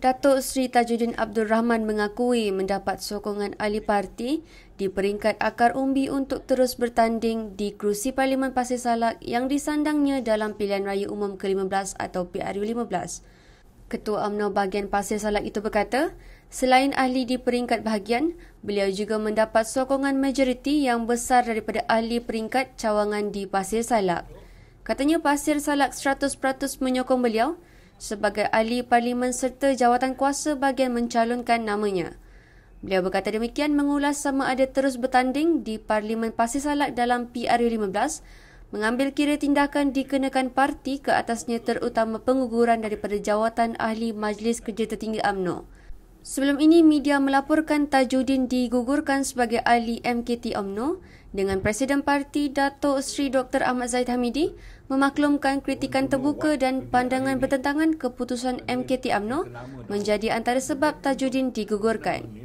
Datuk Seri Tajuddin Abdul Rahman mengakui mendapat sokongan ahli parti di peringkat akar umbi untuk terus bertanding di kerusi Parlimen Pasir Salak yang disandangnya dalam Pilihan Raya Umum ke-15 atau PRU-15. Ketua UMNO bahagian Pasir Salak itu berkata, selain ahli di peringkat bahagian, beliau juga mendapat sokongan majoriti yang besar daripada ahli peringkat cawangan di Pasir Salak. Katanya Pasir Salak 100% menyokong beliau sebagai ahli parlimen serta jawatan kuasa bagian mencalonkan namanya. Beliau berkata demikian mengulas sama ada terus bertanding di Parlimen Pasir Salak dalam PR15 mengambil kira tindakan dikenakan parti ke atasnya terutama pengguguran daripada jawatan ahli Majlis Kerja Tertinggi AMNO. Sebelum ini, media melaporkan Tajuddin digugurkan sebagai ahli MKT UMNO dengan Presiden Parti Datuk Seri Dr. Ahmad Zaid Hamidi memaklumkan kritikan terbuka dan pandangan bertentangan keputusan MKT UMNO menjadi antara sebab Tajuddin digugurkan.